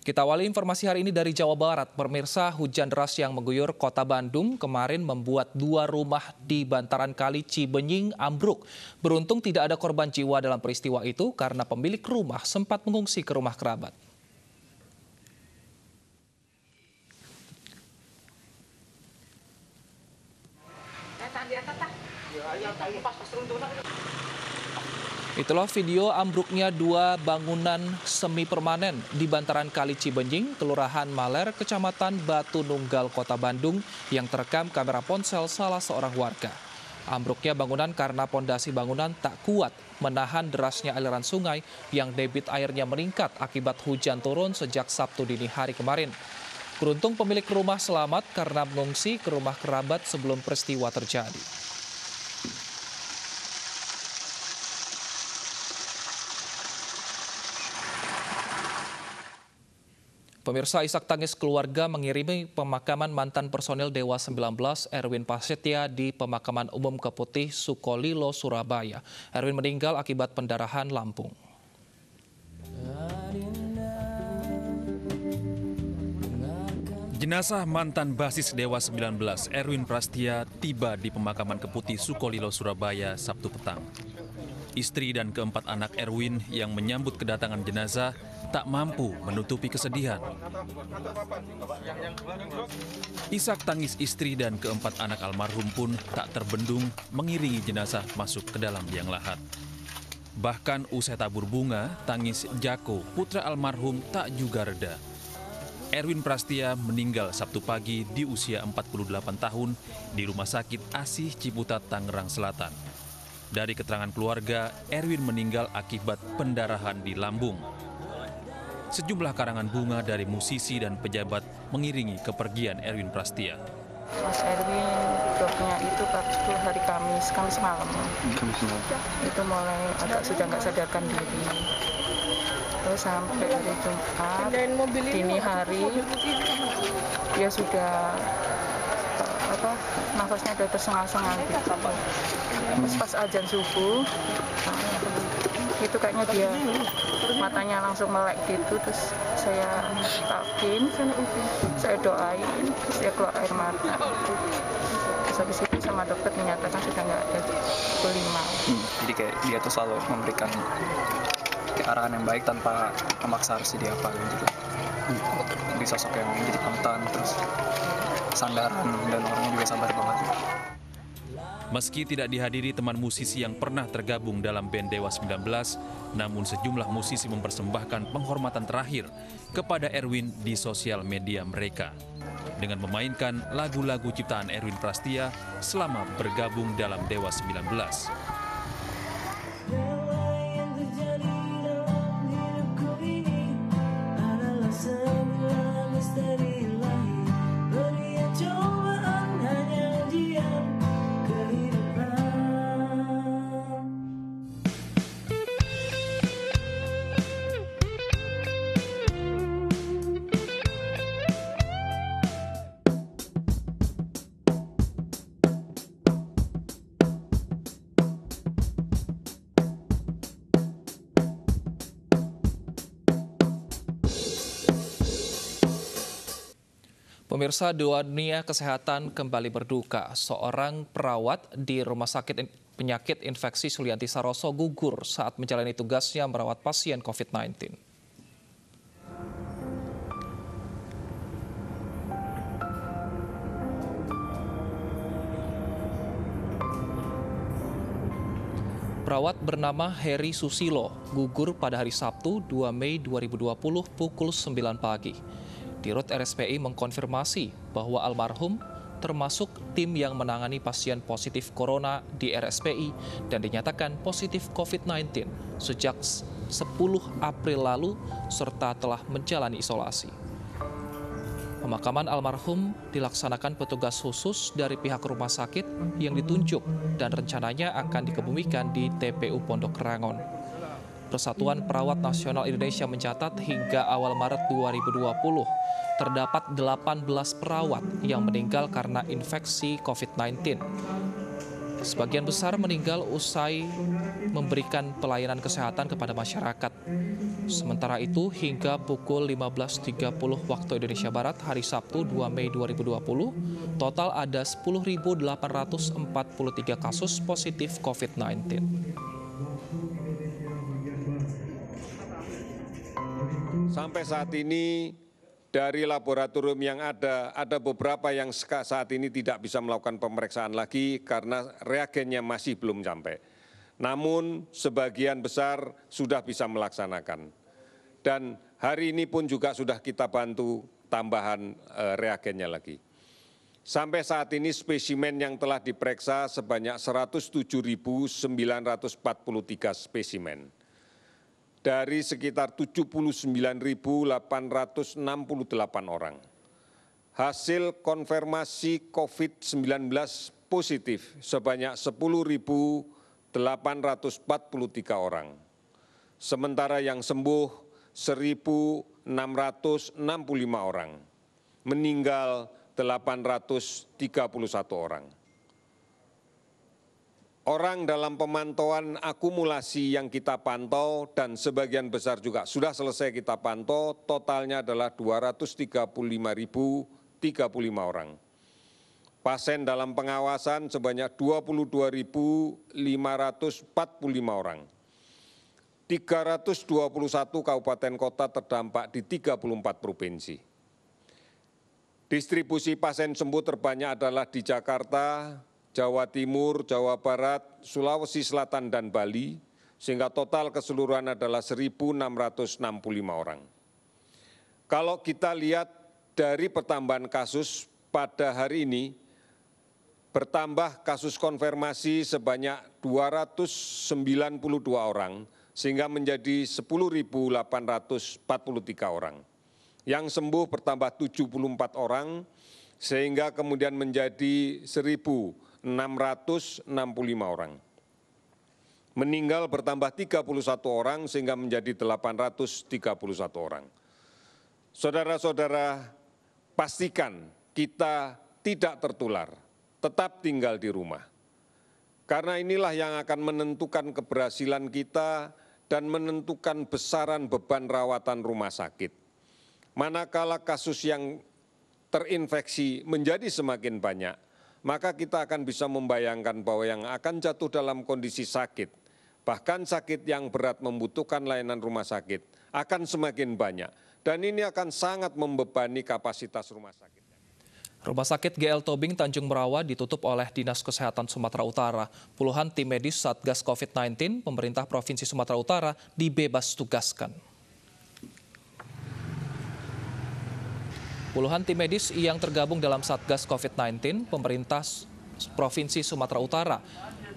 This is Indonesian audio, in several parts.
Kita awali informasi hari ini dari Jawa Barat. Pemirsa, hujan deras yang mengguyur kota Bandung kemarin membuat dua rumah di bantaran kali Cibenying ambruk. Beruntung tidak ada korban jiwa dalam peristiwa itu karena pemilik rumah sempat mengungsi ke rumah kerabat. Itulah video ambruknya dua bangunan semi permanen di bantaran Kali Cibenjing, Kelurahan Maler, Kecamatan Batu Nunggal, Kota Bandung yang terekam kamera ponsel salah seorang warga. Ambruknya bangunan karena pondasi bangunan tak kuat menahan derasnya aliran sungai yang debit airnya meningkat akibat hujan turun sejak Sabtu dini hari kemarin. Beruntung pemilik rumah selamat karena mengungsi ke rumah kerabat sebelum peristiwa terjadi. Pemirsa Isak Tangis keluarga mengirimi pemakaman mantan personel Dewa 19 Erwin Pasetya di Pemakaman Umum Keputih Sukolilo, Surabaya. Erwin meninggal akibat pendarahan Lampung. Jenazah mantan basis Dewa 19 Erwin Prastia tiba di pemakaman Keputih Sukolilo, Surabaya Sabtu petang. Istri dan keempat anak Erwin yang menyambut kedatangan jenazah tak mampu menutupi kesedihan. Isak tangis istri dan keempat anak almarhum pun tak terbendung mengiringi jenazah masuk ke dalam liang lahat. Bahkan usai tabur bunga, tangis Jako, putra almarhum tak juga reda. Erwin Prastia meninggal Sabtu pagi di usia 48 tahun di Rumah Sakit Asih Ciputat, Tangerang Selatan. Dari keterangan keluarga, Erwin meninggal akibat pendarahan di lambung sejumlah karangan bunga dari musisi dan pejabat mengiringi kepergian Erwin Prastia. Mas Erwin blognya itu waktu hari Kamis, Kamis malam. Kamis malam. Itu mulai agak sudah nggak sadarkan diri. Terus sampai hari Jumat, dini hari, dia sudah apa nafasnya udah tersengal-sengal gitu. Terus pas ajan subuh, itu kayaknya dia matanya langsung melek gitu terus saya takin saya doain terus dia keluar air mata terus habis itu sama dokter menyatakan sudah nggak ada kelima hmm, jadi kayak dia tuh selalu memberikan arahan yang baik tanpa memaksa harus jadi apa gitu hmm. di sosok yang jadi pantan terus sandaran dan orangnya juga sabar banget Meski tidak dihadiri teman musisi yang pernah tergabung dalam band Dewa 19, namun sejumlah musisi mempersembahkan penghormatan terakhir kepada Erwin di sosial media mereka dengan memainkan lagu-lagu ciptaan Erwin Prastia selama bergabung dalam Dewa 19. Pemirsa dunia kesehatan kembali berduka. Seorang perawat di Rumah Sakit Penyakit Infeksi Sulianti Saroso gugur saat menjalani tugasnya merawat pasien COVID-19. Perawat bernama Heri Susilo gugur pada hari Sabtu 2 Mei 2020 pukul 9 pagi. Dirut RSPI mengkonfirmasi bahwa almarhum termasuk tim yang menangani pasien positif corona di RSPI dan dinyatakan positif COVID-19 sejak 10 April lalu serta telah menjalani isolasi. Pemakaman almarhum dilaksanakan petugas khusus dari pihak rumah sakit yang ditunjuk dan rencananya akan dikebumikan di TPU Pondok Rangon. Persatuan Perawat Nasional Indonesia mencatat hingga awal Maret 2020 terdapat 18 perawat yang meninggal karena infeksi COVID-19. Sebagian besar meninggal usai memberikan pelayanan kesehatan kepada masyarakat. Sementara itu, hingga pukul 15.30 waktu Indonesia Barat hari Sabtu 2 Mei 2020, total ada 10.843 kasus positif COVID-19. Sampai saat ini dari laboratorium yang ada, ada beberapa yang saat ini tidak bisa melakukan pemeriksaan lagi karena reagennya masih belum sampai. Namun sebagian besar sudah bisa melaksanakan dan hari ini pun juga sudah kita bantu tambahan eh, reagennya lagi. Sampai saat ini spesimen yang telah diperiksa sebanyak 107.943 spesimen. Dari sekitar 79.868 orang. Hasil konfirmasi COVID-19 positif sebanyak 10.843 orang. Sementara yang sembuh Seribu enam ratus enam puluh lima orang meninggal delapan ratus tiga puluh satu orang. Orang dalam pemantauan akumulasi yang kita pantau dan sebagian besar juga sudah selesai kita pantau, totalnya adalah 235.035 orang. Pasien dalam pengawasan sebanyak 22.545 orang tiga ratus dua puluh satu kabupaten kota terdampak di tiga puluh empat provinsi. Distribusi pasien sembuh terbanyak adalah di Jakarta, Jawa Timur, Jawa Barat, Sulawesi Selatan, dan Bali, sehingga total keseluruhan adalah 1.665 orang. Kalau kita lihat dari pertambahan kasus pada hari ini, bertambah kasus konfirmasi sebanyak 292 orang, sehingga menjadi 10.843 orang. Yang sembuh bertambah 74 orang, sehingga kemudian menjadi 1.665 orang. Meninggal bertambah 31 orang, sehingga menjadi 831 orang. Saudara-saudara, pastikan kita tidak tertular, tetap tinggal di rumah. Karena inilah yang akan menentukan keberhasilan kita dan menentukan besaran beban rawatan rumah sakit. Manakala kasus yang terinfeksi menjadi semakin banyak, maka kita akan bisa membayangkan bahwa yang akan jatuh dalam kondisi sakit, bahkan sakit yang berat membutuhkan layanan rumah sakit, akan semakin banyak. Dan ini akan sangat membebani kapasitas rumah sakit. Rumah sakit GL Tobing Tanjung Merawa ditutup oleh Dinas Kesehatan Sumatera Utara. Puluhan tim medis Satgas COVID-19 pemerintah Provinsi Sumatera Utara dibebas tugaskan. Puluhan tim medis yang tergabung dalam Satgas COVID-19 pemerintah Provinsi Sumatera Utara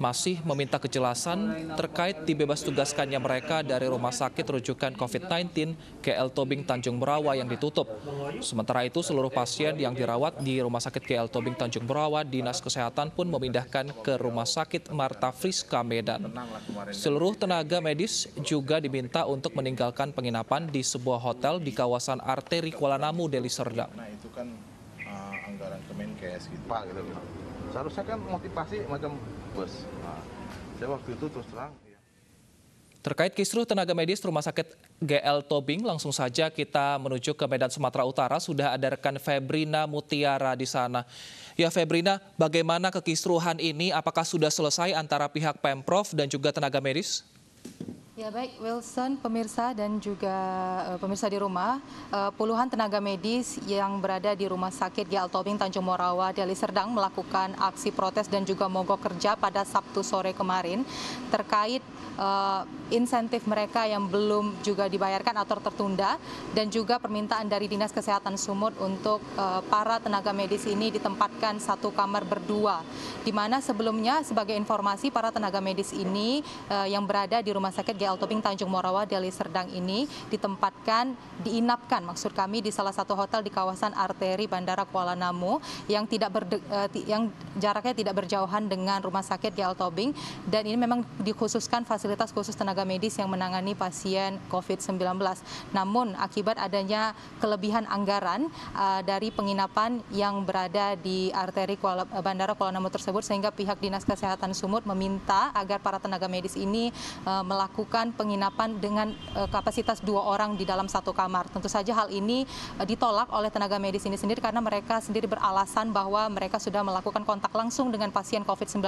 masih meminta kejelasan terkait dibebas tugaskannya mereka dari rumah sakit rujukan COVID-19 KL Tobing Tanjung Berawa yang ditutup. Sementara itu seluruh pasien yang dirawat di rumah sakit KL Tobing Tanjung Berawa, Dinas Kesehatan pun memindahkan ke rumah sakit Marta Friska Medan. Seluruh tenaga medis juga diminta untuk meninggalkan penginapan di sebuah hotel di kawasan arteri Kuala Namu, Deli Serdang. Nah itu kan eh, anggaran Kemenkes gitu. Pak gitu seharusnya kan motivasi macam bus nah, saya waktu itu terus terang iya. Terkait kisruh tenaga medis Rumah Sakit GL Tobing, langsung saja kita menuju ke Medan Sumatera Utara. Sudah ada rekan Febrina Mutiara di sana. Ya Febrina, bagaimana kekisruhan ini? Apakah sudah selesai antara pihak Pemprov dan juga tenaga medis? Ya baik Wilson, pemirsa dan juga uh, pemirsa di rumah, uh, puluhan tenaga medis yang berada di Rumah Sakit GL Tobing Tanjung Morawa, Deli Serdang melakukan aksi protes dan juga mogok kerja pada Sabtu sore kemarin terkait uh, insentif mereka yang belum juga dibayarkan atau tertunda dan juga permintaan dari Dinas Kesehatan Sumut untuk uh, para tenaga medis ini ditempatkan satu kamar berdua di mana sebelumnya sebagai informasi para tenaga medis ini uh, yang berada di Rumah Sakit GL Tobing Tanjung Morawa Deli Serdang ini ditempatkan diinapkan maksud kami di salah satu hotel di kawasan arteri Bandara Kuala Namu yang tidak berde, uh, yang jaraknya tidak berjauhan dengan Rumah Sakit GL Tobing dan ini memang dikhususkan fasilitas khusus tenaga tenaga medis yang menangani pasien COVID-19. Namun akibat adanya kelebihan anggaran uh, dari penginapan yang berada di arteri Kuala, eh, Bandara Kuala Namu tersebut sehingga pihak Dinas Kesehatan Sumut meminta agar para tenaga medis ini uh, melakukan penginapan dengan uh, kapasitas dua orang di dalam satu kamar. Tentu saja hal ini uh, ditolak oleh tenaga medis ini sendiri karena mereka sendiri beralasan bahwa mereka sudah melakukan kontak langsung dengan pasien COVID-19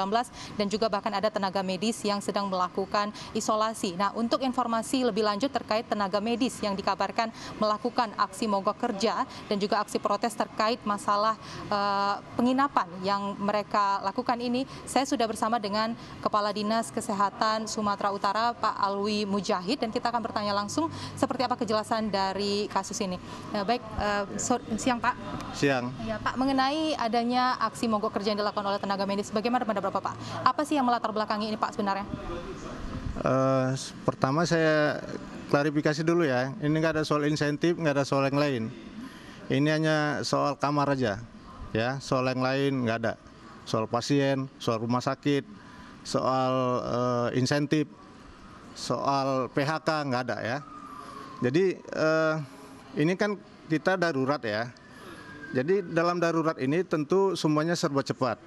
dan juga bahkan ada tenaga medis yang sedang melakukan isolasi Nah, untuk informasi lebih lanjut terkait tenaga medis yang dikabarkan melakukan aksi mogok kerja dan juga aksi protes terkait masalah uh, penginapan yang mereka lakukan ini, saya sudah bersama dengan Kepala Dinas Kesehatan Sumatera Utara Pak Alwi Mujahid dan kita akan bertanya langsung seperti apa kejelasan dari kasus ini. Nah, baik, uh, so, siang Pak. Siang. Ya, Pak, mengenai adanya aksi mogok kerja yang dilakukan oleh tenaga medis, bagaimana pendapat Bapak? Apa sih yang melatar belakangi ini Pak sebenarnya? Uh, pertama saya klarifikasi dulu ya, ini nggak ada soal insentif, nggak ada soal yang lain. Ini hanya soal kamar aja, ya soal yang lain nggak ada. Soal pasien, soal rumah sakit, soal uh, insentif, soal PHK nggak ada ya. Jadi uh, ini kan kita darurat ya. Jadi dalam darurat ini tentu semuanya serba cepat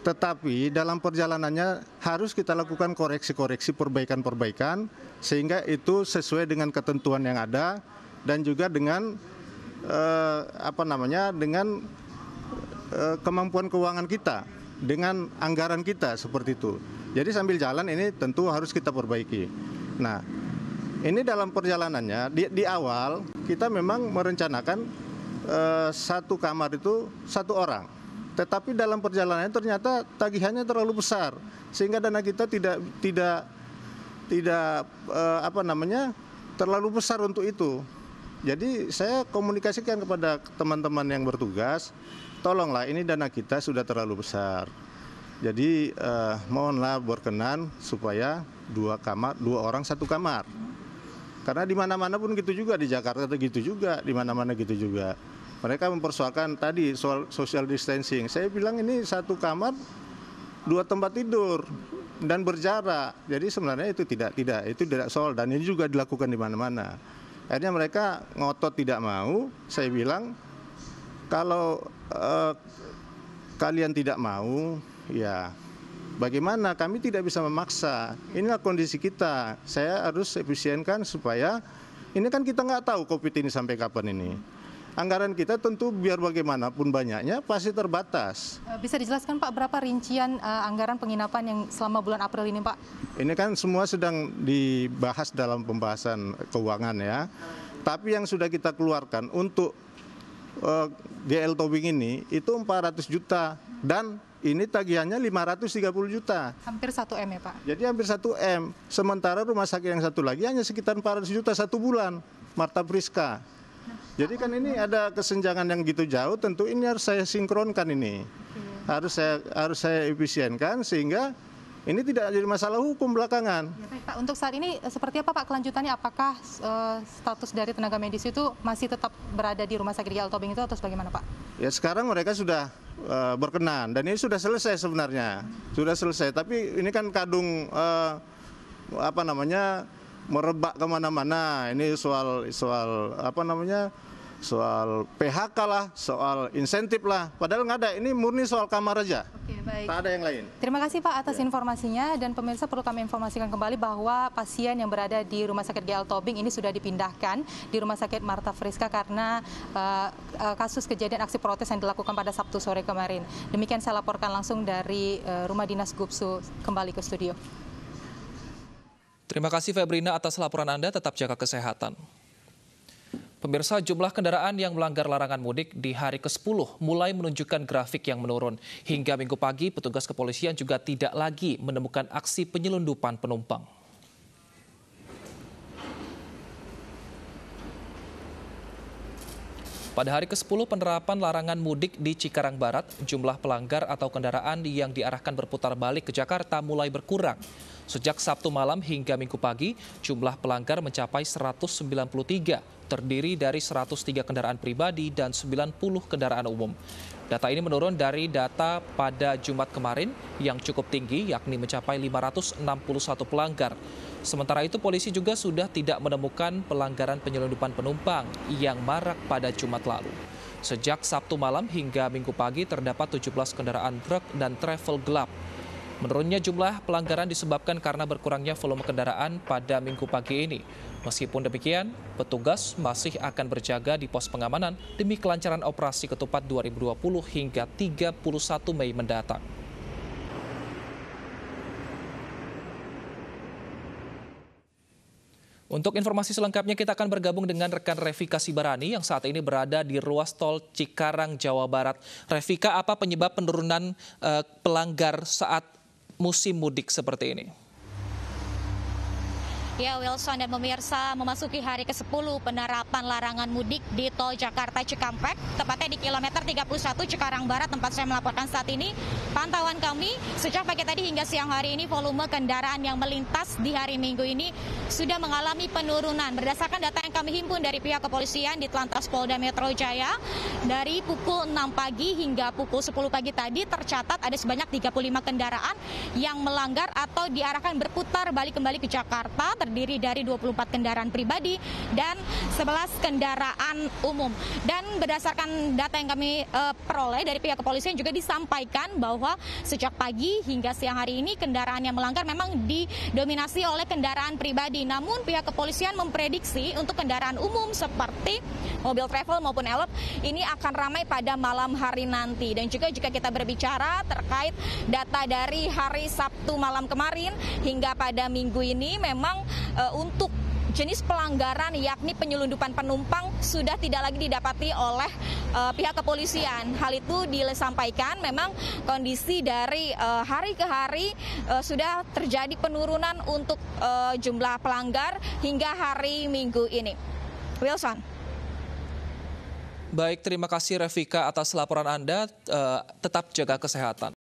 tetapi dalam perjalanannya harus kita lakukan koreksi-koreksi perbaikan-perbaikan sehingga itu sesuai dengan ketentuan yang ada dan juga dengan eh, apa namanya dengan eh, kemampuan keuangan kita, dengan anggaran kita seperti itu. Jadi sambil jalan ini tentu harus kita perbaiki. Nah, ini dalam perjalanannya di, di awal kita memang merencanakan eh, satu kamar itu satu orang tetapi dalam perjalanannya ternyata tagihannya terlalu besar sehingga dana kita tidak tidak tidak eh, apa namanya terlalu besar untuk itu. Jadi saya komunikasikan kepada teman-teman yang bertugas, tolonglah ini dana kita sudah terlalu besar. Jadi eh, mohonlah berkenan supaya dua kamar, dua orang satu kamar. Karena di mana-mana pun gitu juga di Jakarta itu gitu juga, di mana-mana gitu juga mereka mempersoalkan tadi soal social distancing. Saya bilang ini satu kamar dua tempat tidur dan berjarak. Jadi sebenarnya itu tidak tidak itu tidak soal dan ini juga dilakukan di mana-mana. Akhirnya mereka ngotot tidak mau. Saya bilang kalau eh, kalian tidak mau, ya bagaimana? Kami tidak bisa memaksa. Inilah kondisi kita. Saya harus efisienkan supaya ini kan kita nggak tahu COVID ini sampai kapan ini anggaran kita tentu biar bagaimanapun banyaknya pasti terbatas. Eh, bisa dijelaskan Pak berapa rincian uh, anggaran penginapan yang selama bulan April ini Pak? Ini kan semua sedang dibahas dalam pembahasan keuangan ya. Tapi yang sudah kita keluarkan untuk uh, eh, GL Tobing ini itu 400 juta dan ini tagihannya 530 juta. Hampir 1 M ya Pak? Jadi hampir 1 M. Sementara rumah sakit yang satu lagi hanya sekitar 400 juta satu bulan. Marta Priska. Jadi kan ini ada kesenjangan yang gitu jauh, tentu ini harus saya sinkronkan ini. Harus saya harus saya efisienkan sehingga ini tidak jadi masalah hukum belakangan. Ya, Pak, untuk saat ini eh, seperti apa Pak kelanjutannya? Apakah uh, status dari tenaga medis itu masih tetap berada di Rumah Sakit Yal Tobing itu atau bagaimana Pak? Ya sekarang mereka sudah uh, berkenan dan ini sudah selesai sebenarnya. Sudah selesai, tapi ini kan kadung uh, apa namanya? merebak kemana-mana. Ini soal soal apa namanya? soal PHK lah, soal insentif lah. Padahal nggak ada, ini murni soal kamar aja. Oke, baik. Tak ada yang lain. Terima kasih Pak atas ya. informasinya dan pemirsa perlu kami informasikan kembali bahwa pasien yang berada di Rumah Sakit GL Tobing ini sudah dipindahkan di Rumah Sakit Marta Friska karena uh, uh, kasus kejadian aksi protes yang dilakukan pada Sabtu sore kemarin. Demikian saya laporkan langsung dari uh, Rumah Dinas Gupsu kembali ke studio. Terima kasih Febrina atas laporan Anda, tetap jaga kesehatan. Pemirsa, jumlah kendaraan yang melanggar larangan mudik di hari ke-10 mulai menunjukkan grafik yang menurun. Hingga minggu pagi, petugas kepolisian juga tidak lagi menemukan aksi penyelundupan penumpang. Pada hari ke-10 penerapan larangan mudik di Cikarang Barat, jumlah pelanggar atau kendaraan yang diarahkan berputar balik ke Jakarta mulai berkurang. Sejak Sabtu malam hingga Minggu pagi, jumlah pelanggar mencapai 193, terdiri dari 103 kendaraan pribadi dan 90 kendaraan umum. Data ini menurun dari data pada Jumat kemarin yang cukup tinggi, yakni mencapai 561 pelanggar. Sementara itu, polisi juga sudah tidak menemukan pelanggaran penyelundupan penumpang yang marak pada Jumat lalu. Sejak Sabtu malam hingga Minggu pagi terdapat 17 kendaraan truk dan travel gelap. Menurutnya jumlah pelanggaran disebabkan karena berkurangnya volume kendaraan pada minggu pagi ini. Meskipun demikian, petugas masih akan berjaga di pos pengamanan demi kelancaran operasi ketupat 2020 hingga 31 Mei mendatang. Untuk informasi selengkapnya kita akan bergabung dengan rekan Revika Sibarani yang saat ini berada di ruas tol Cikarang, Jawa Barat. Revika, apa penyebab penurunan eh, pelanggar saat musim mudik seperti ini? Ya Wilson dan pemirsa memasuki hari ke-10 penerapan larangan mudik di tol Jakarta Cikampek, tepatnya di kilometer 31 Cikarang Barat tempat saya melaporkan saat ini. Pantauan kami sejak pagi tadi hingga siang hari ini volume kendaraan yang melintas di hari Minggu ini sudah mengalami penurunan. Berdasarkan data yang kami himpun dari pihak kepolisian di Telantas Polda Metro Jaya, dari pukul 6 pagi hingga pukul 10 pagi tadi tercatat ada sebanyak 35 kendaraan yang melanggar atau diarahkan berputar balik kembali ke Jakarta terdiri dari 24 kendaraan pribadi dan 11 kendaraan umum. Dan berdasarkan data yang kami uh, peroleh dari pihak kepolisian juga disampaikan bahwa sejak pagi hingga siang hari ini kendaraan yang melanggar memang didominasi oleh kendaraan pribadi. Namun pihak kepolisian memprediksi untuk kendaraan umum seperti mobil travel maupun elop ini akan ramai pada malam hari nanti. Dan juga jika kita berbicara terkait data dari hari Sabtu malam kemarin hingga pada minggu ini memang Eh, untuk jenis pelanggaran yakni penyelundupan penumpang sudah tidak lagi didapati oleh uh, pihak kepolisian. Hal itu disampaikan memang kondisi dari uh, hari ke hari uh, sudah terjadi penurunan untuk uh, jumlah pelanggar hingga hari Minggu ini. Wilson. Baik, terima kasih Revika atas laporan Anda. Uh, tetap jaga kesehatan.